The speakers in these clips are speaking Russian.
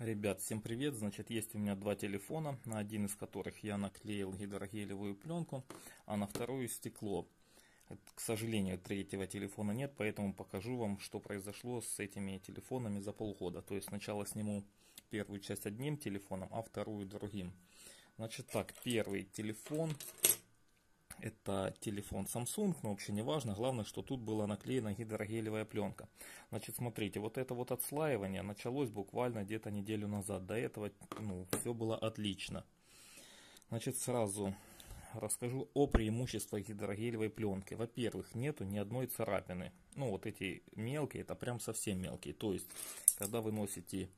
Ребят, всем привет! Значит, есть у меня два телефона, на один из которых я наклеил гидрогелевую пленку, а на вторую стекло. К сожалению, третьего телефона нет, поэтому покажу вам, что произошло с этими телефонами за полгода. То есть сначала сниму первую часть одним телефоном, а вторую другим. Значит так, первый телефон это телефон Samsung, но вообще не важно, главное, что тут была наклеена гидрогелевая пленка. Значит, смотрите, вот это вот отслаивание началось буквально где-то неделю назад, до этого ну, все было отлично. Значит, сразу расскажу о преимуществах гидрогелевой пленки. Во-первых, нету ни одной царапины. Ну, вот эти мелкие, это прям совсем мелкие. То есть, когда вы носите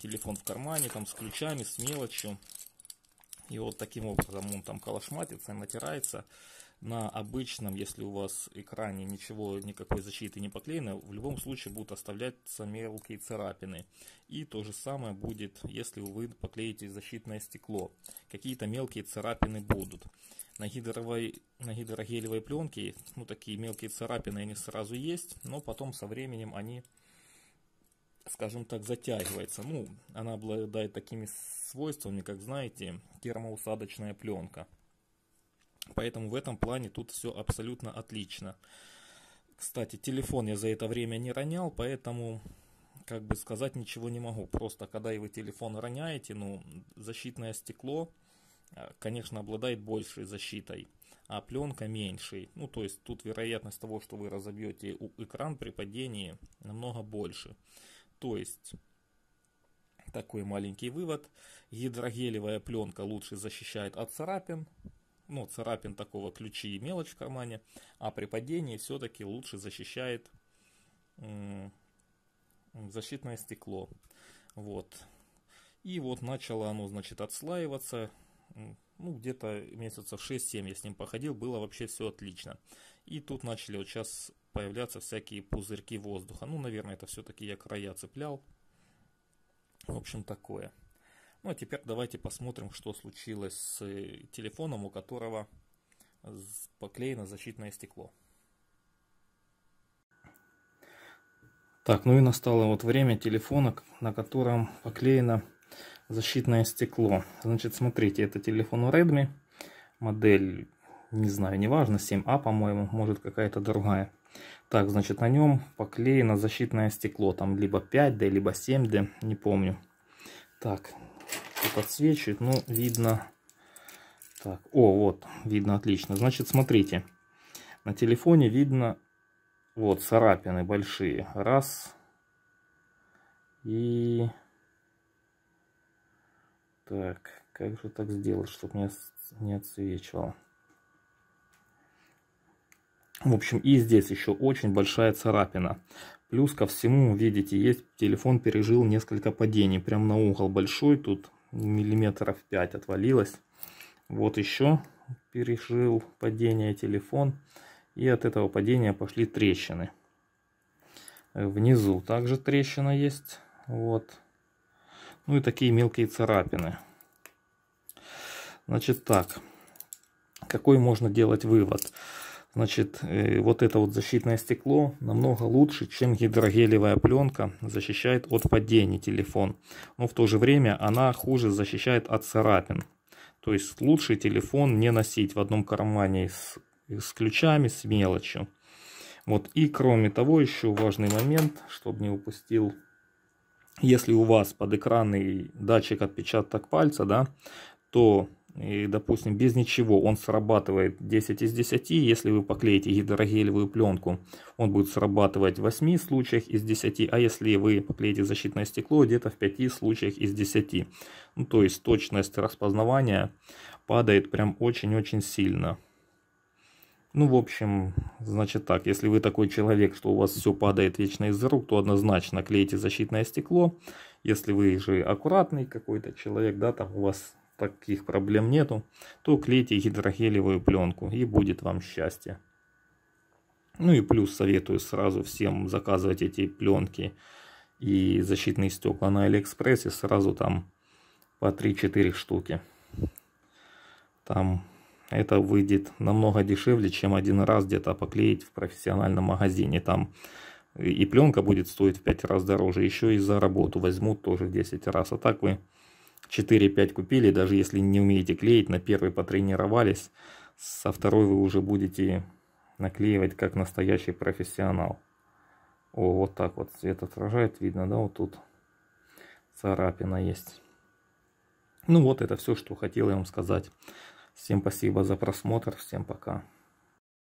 телефон в кармане, там с ключами, с мелочью, и вот таким образом он там калашматится натирается. На обычном, если у вас экране ничего, никакой защиты не поклеено, в любом случае будут оставляться мелкие царапины. И то же самое будет, если вы поклеите защитное стекло. Какие-то мелкие царапины будут. На, гидровой, на гидрогелевой пленке ну, такие мелкие царапины они сразу есть, но потом со временем они скажем так, затягивается. Ну, она обладает такими свойствами, как, знаете, термоусадочная пленка. Поэтому в этом плане тут все абсолютно отлично. Кстати, телефон я за это время не ронял, поэтому, как бы сказать, ничего не могу. Просто когда вы телефон роняете, ну, защитное стекло, э, конечно, обладает большей защитой, а пленка меньшей. Ну, то есть тут вероятность того, что вы разобьете экран при падении, намного больше. То есть, такой маленький вывод, гидрогелевая пленка лучше защищает от царапин, ну, царапин такого ключи и мелочь в кармане, а при падении все-таки лучше защищает защитное стекло. Вот. И вот начало оно, значит, отслаиваться. Ну, где-то месяцев 6-7 я с ним походил, было вообще все отлично. И тут начали вот сейчас появляться всякие пузырьки воздуха. Ну, наверное, это все-таки я края цеплял. В общем, такое. Ну, а теперь давайте посмотрим, что случилось с э, телефоном, у которого поклеено защитное стекло. Так, ну и настало вот время телефона, на котором поклеено защитное стекло. Значит, смотрите, это телефон Redmi, модель не знаю, неважно, 7А, по-моему, может какая-то другая. Так, значит, на нем поклеено защитное стекло, там либо 5D, либо 7D, не помню. Так, что подсвечивает, ну, видно. Так, о, вот, видно отлично. Значит, смотрите, на телефоне видно, вот, царапины большие. Раз. И... Так, как же так сделать, чтобы не, не отсвечивало? В общем, и здесь еще очень большая царапина. Плюс ко всему, видите, есть телефон пережил несколько падений. Прям на угол большой, тут миллиметров 5 отвалилось. Вот еще пережил падение телефон. И от этого падения пошли трещины. Внизу также трещина есть. Вот. Ну и такие мелкие царапины. Значит так, какой можно делать вывод? Вывод. Значит, э, вот это вот защитное стекло намного лучше, чем гидрогелевая пленка защищает от падений телефон. Но в то же время она хуже защищает от царапин. То есть лучше телефон не носить в одном кармане с, с ключами, с мелочью. Вот. И кроме того, еще важный момент, чтобы не упустил. Если у вас под экранный датчик отпечаток пальца, да, то и, допустим, без ничего он срабатывает 10 из 10, если вы поклеите гидрогелевую пленку, он будет срабатывать в 8 случаях из 10, а если вы поклеите защитное стекло, где-то в 5 случаях из 10. Ну, то есть точность распознавания падает прям очень-очень сильно. Ну, в общем, значит так, если вы такой человек, что у вас все падает вечно из рук, то однозначно клейте защитное стекло. Если вы же аккуратный какой-то человек, да, там у вас таких проблем нету, то клейте гидрогелевую пленку и будет вам счастье. Ну и плюс советую сразу всем заказывать эти пленки и защитные стекла на Алиэкспрессе сразу там по 3-4 штуки. Там это выйдет намного дешевле, чем один раз где-то поклеить в профессиональном магазине. Там и пленка будет стоить в 5 раз дороже, еще и за работу возьмут тоже в 10 раз. А так вы 4-5 купили, даже если не умеете клеить, на первый потренировались, со второй вы уже будете наклеивать как настоящий профессионал. О, вот так вот цвет отражает, видно, да, вот тут царапина есть. Ну вот это все, что хотел я вам сказать. Всем спасибо за просмотр, всем пока.